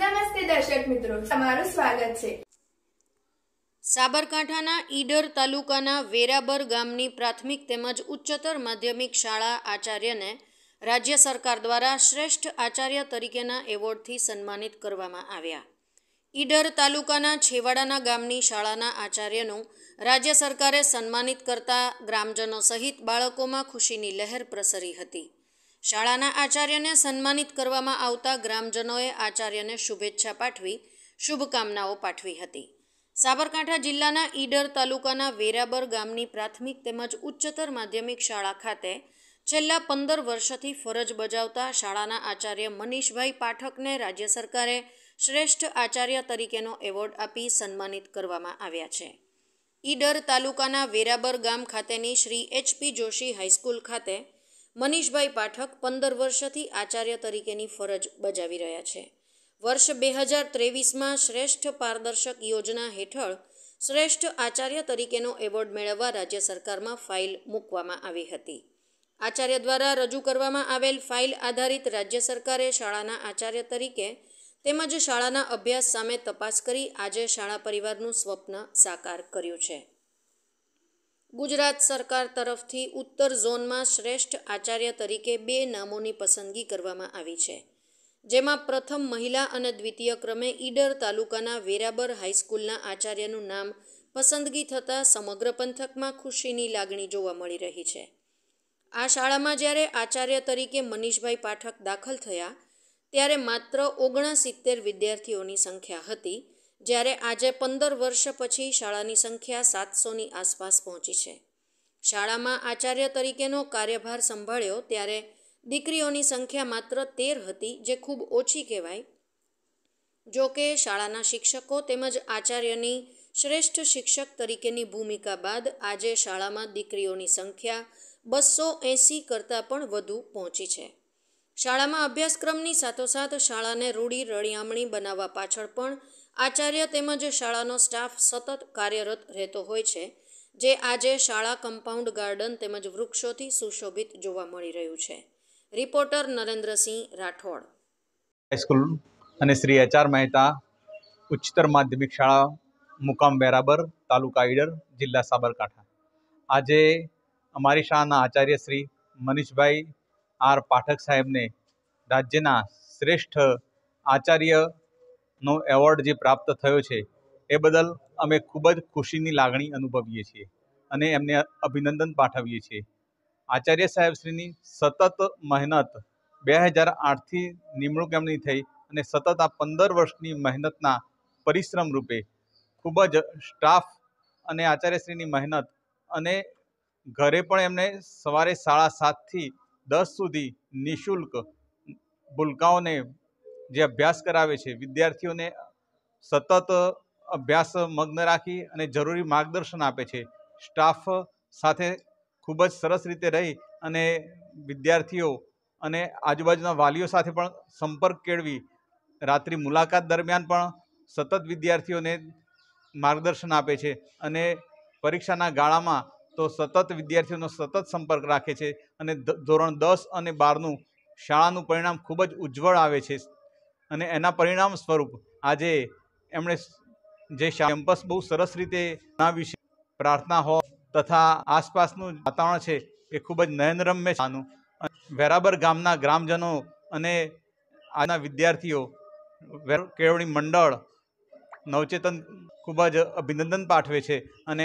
નમસ્તે દર્શક મિત્રો તમારું સ્વાગત છે સાબરકાંઠાના ઈડર તાલુકાના વેરાબર ગામની પ્રાથમિક તેમજ ઉચ્ચતર માધ્યમિક શાળા આચાર્યને રાજ્ય સરકાર દ્વારા શ્રેષ્ઠ આચાર્ય તરીકેના એવોર્ડથી સન્માનિત કરવામાં આવ્યા ઈડર તાલુકાના છેવાડાના ગામની શાળાના આચાર્યનું રાજ્ય સરકારે સન્માનિત કરતા ગ્રામજનો સહિત બાળકોમાં ખુશીની લહેર પ્રસરી હતી શાળાના આચાર્યને સન્માનિત કરવામાં આવતા ગ્રામજનોએ આચાર્યને શુભેચ્છા પાઠવી શુભકામનાઓ પાઠવી હતી સાબરકાંઠા જિલ્લાના ઈડર તાલુકાના વેરાબર ગામની પ્રાથમિક તેમજ ઉચ્ચતર માધ્યમિક શાળા ખાતે છેલ્લા પંદર વર્ષથી ફરજ બજાવતા શાળાના આચાર્ય મનીષભાઈ પાઠકને રાજ્ય સરકારે શ્રેષ્ઠ આચાર્ય તરીકેનો એવોર્ડ આપી સન્માનિત કરવામાં આવ્યા છે ઈડર તાલુકાના વેરાબર ગામ ખાતેની શ્રી એચપી જોશી હાઈસ્કૂલ ખાતે મનીષભાઈ પાઠક પંદર વર્ષથી આચાર્ય તરીકેની ફરજ બજાવી રહ્યા છે વર્ષ બે હજાર ત્રેવીસમાં શ્રેષ્ઠ પારદર્શક યોજના હેઠળ શ્રેષ્ઠ આચાર્ય તરીકેનો એવોર્ડ મેળવવા રાજ્ય સરકારમાં ફાઇલ મૂકવામાં આવી હતી આચાર્ય દ્વારા રજૂ કરવામાં આવેલ ફાઇલ આધારિત રાજ્ય સરકારે શાળાના આચાર્ય તરીકે તેમજ શાળાના અભ્યાસ સામે તપાસ કરી આજે શાળા પરિવારનું સ્વપ્ન સાકાર કર્યું છે ગુજરાત સરકાર તરફથી ઉત્તર ઝોનમાં શ્રેષ્ઠ આચાર્ય તરીકે બે નામોની પસંદગી કરવામાં આવી છે જેમાં પ્રથમ મહિલા અને દ્વિતીય ક્રમે ઈડર તાલુકાના વેરાબર હાઈસ્કૂલના આચાર્યનું નામ પસંદગી થતાં સમગ્ર પંથકમાં ખુશીની લાગણી જોવા મળી રહી છે આ શાળામાં જ્યારે આચાર્ય તરીકે મનીષભાઈ પાઠક દાખલ થયા ત્યારે માત્ર ઓગણસિત્તેર વિદ્યાર્થીઓની સંખ્યા હતી જ્યારે આજે પંદર વર્ષ પછી શાળાની સંખ્યા સાતસોની આસપાસ પહોંચી છે શાળામાં આચાર્ય તરીકેનો કાર્યભાર સંભાળ્યો ત્યારે દીકરીઓની સંખ્યા માત્ર તેર હતી જે ખૂબ ઓછી કહેવાય જોકે શાળાના શિક્ષકો તેમજ આચાર્યની શ્રેષ્ઠ શિક્ષક તરીકેની ભૂમિકા બાદ આજે શાળામાં દીકરીઓની સંખ્યા બસો એંસી કરતાં પણ વધુ પહોંચી છે શાળામાં અભ્યાસક્રમની સાથોસાથ શાળાને રૂઢી રળિયામણી બનાવવા પાછળ પણ આચાર્ય તેમજ શાળાનો સ્ટાફ સતત કાર્યરત રહેતો હોય છે જે આજે શાળા કમ્પાઉન્ડ ગાર્ડન તેમજ વૃક્ષોથી સુશોભિત જોવા મળી રહ્યું છે રિપોર્ટર નરેન્દ્રસિંહ રાઠોડ હાઈસ્કૂલ અને શ્રી એચ આર મહેતા ઉચ્ચતર માધ્યમિક શાળા મુકામ બેરાબર તાલુકા ઈડર જિલ્લા સાબરકાંઠા આજે અમારી શાળાના આચાર્ય શ્રી મનીષભાઈ આર પાઠક સાહેબને રાજ્યના શ્રેષ્ઠ આચાર્ય નો એવોર્ડ જે પ્રાપ્ત થયો છે એ બદલ અમે ખૂબ જ ખુશીની લાગણી અનુભવીએ છીએ અને એમને અભિનંદન પાઠવીએ છીએ આચાર્ય સાહેબશ્રીની સતત મહેનત બે હજાર આઠથી નિમણૂક એમની થઈ અને સતત આ પંદર વર્ષની મહેનતના પરિશ્રમ રૂપે ખૂબ જ સ્ટાફ અને આચાર્યશ્રીની મહેનત અને ઘરે પણ એમને સવારે સાડા સાતથી દસ સુધી નિઃશુલ્ક ભૂલકાઓને જે અભ્યાસ કરાવે છે વિદ્યાર્થીઓને સતત અભ્યાસ મગ્ન રાખી અને જરૂરી માર્ગદર્શન આપે છે સ્ટાફ સાથે ખૂબ જ સરસ રીતે રહી અને વિદ્યાર્થીઓ અને આજુબાજુના વાલીઓ સાથે પણ સંપર્ક કેળવી રાત્રિ મુલાકાત દરમિયાન પણ સતત વિદ્યાર્થીઓને માર્ગદર્શન આપે છે અને પરીક્ષાના ગાળામાં તો સતત વિદ્યાર્થીઓનો સતત સંપર્ક રાખે છે અને ધોરણ દસ અને બારનું શાળાનું પરિણામ ખૂબ જ ઉજ્જવળ આવે છે અને એના પરિણામ સ્વરૂપ આજે એમણે જે કેમ્પસ બહુ સરસ રીતે બનાવ્યું પ્રાર્થના હો તથા આસપાસનું વાતાવરણ છે એ ખૂબ જ નયનરમ્ય છાનું વેરાબર ગામના ગ્રામજનો અને આના વિદ્યાર્થીઓ કેળવણી મંડળ નવચેતન ખૂબ જ અભિનંદન પાઠવે છે અને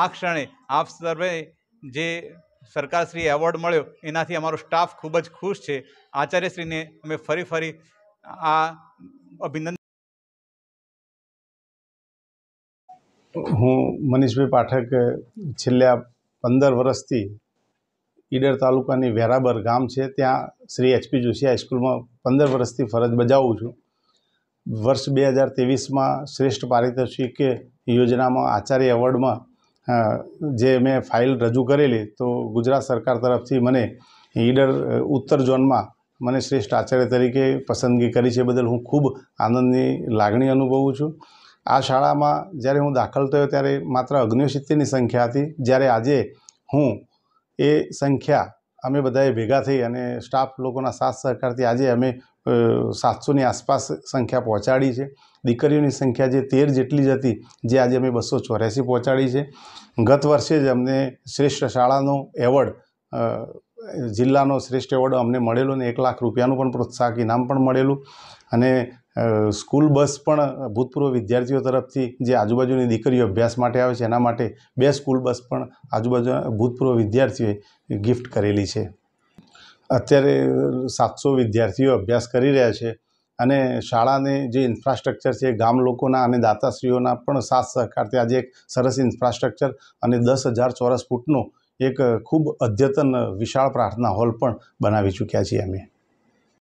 આ ક્ષણે આપ સર્વે જે સરકારશ્રી એવોર્ડ મળ્યો એનાથી અમારો સ્ટાફ ખૂબ જ ખુશ છે આચાર્યશ્રીને અમે ફરી ફરી આ અભિનંદન હું મનીષભાઈ પાઠક છેલ્લા પંદર વર્ષથી ઈડર તાલુકાની વેરાબર ગામ છે ત્યાં શ્રી એચપી જોશી હાઈસ્કૂલમાં પંદર વર્ષથી ફરજ બજાવું છું વર્ષ બે હજાર ત્રેવીસમાં શ્રેષ્ઠ પારિતોષિક યોજનામાં આચાર્ય એવોર્ડમાં જે મેં ફાઇલ રજૂ કરેલી તો ગુજરાત સરકાર તરફથી મને ઈડર ઉત્તર ઝોનમાં મને શ્રેષ્ઠ આચાર્ય તરીકે પસંદગી કરી છે બદલ હું ખૂબ આનંદની લાગણી અનુભવું છું આ શાળામાં જ્યારે હું દાખલ થયો ત્યારે માત્ર અગ્નિસિત્તેરની સંખ્યા હતી જ્યારે આજે હું એ સંખ્યા અમે બધાએ ભેગા થઈ અને સ્ટાફ લોકોના સાથ સહકારથી આજે અમે સાતસોની આસપાસ સંખ્યા પહોંચાડી છે દીકરીઓની સંખ્યા જે તેર જેટલી જ હતી જે આજે અમે બસો ચોર્યાસી પહોંચાડી છે ગત વર્ષે જ અમને શ્રેષ્ઠ શાળાનો એવોર્ડ જિલ્લાનો શ્રેષ્ઠ એવોર્ડ અમને મળેલો ને એક લાખ રૂપિયાનું પણ પ્રોત્સાહક ઇનામ પણ મળેલું અને સ્કૂલ બસ પણ ભૂતપૂર્વ વિદ્યાર્થીઓ તરફથી જે આજુબાજુની દીકરીઓ અભ્યાસ માટે આવે છે એના માટે બે સ્કૂલ બસ પણ આજુબાજુ ભૂતપૂર્વ વિદ્યાર્થીઓએ ગિફ્ટ કરેલી છે અત્યારે સાતસો વિદ્યાર્થીઓ અભ્યાસ કરી રહ્યા છે અને શાળાને જે ઇન્ફ્રાસ્ટ્રક્ચર છે ગામ લોકોના અને દાતાશ્રીઓના પણ સાથ સહકારથી આજે એક સરસ ઇન્ફ્રાસ્ટ્રક્ચર અને દસ હજાર ચોરસ ફૂટનું એક ખૂબ અદ્યતન વિશાળ પ્રાર્થના હોલ પણ બનાવી ચૂક્યા છીએ અમે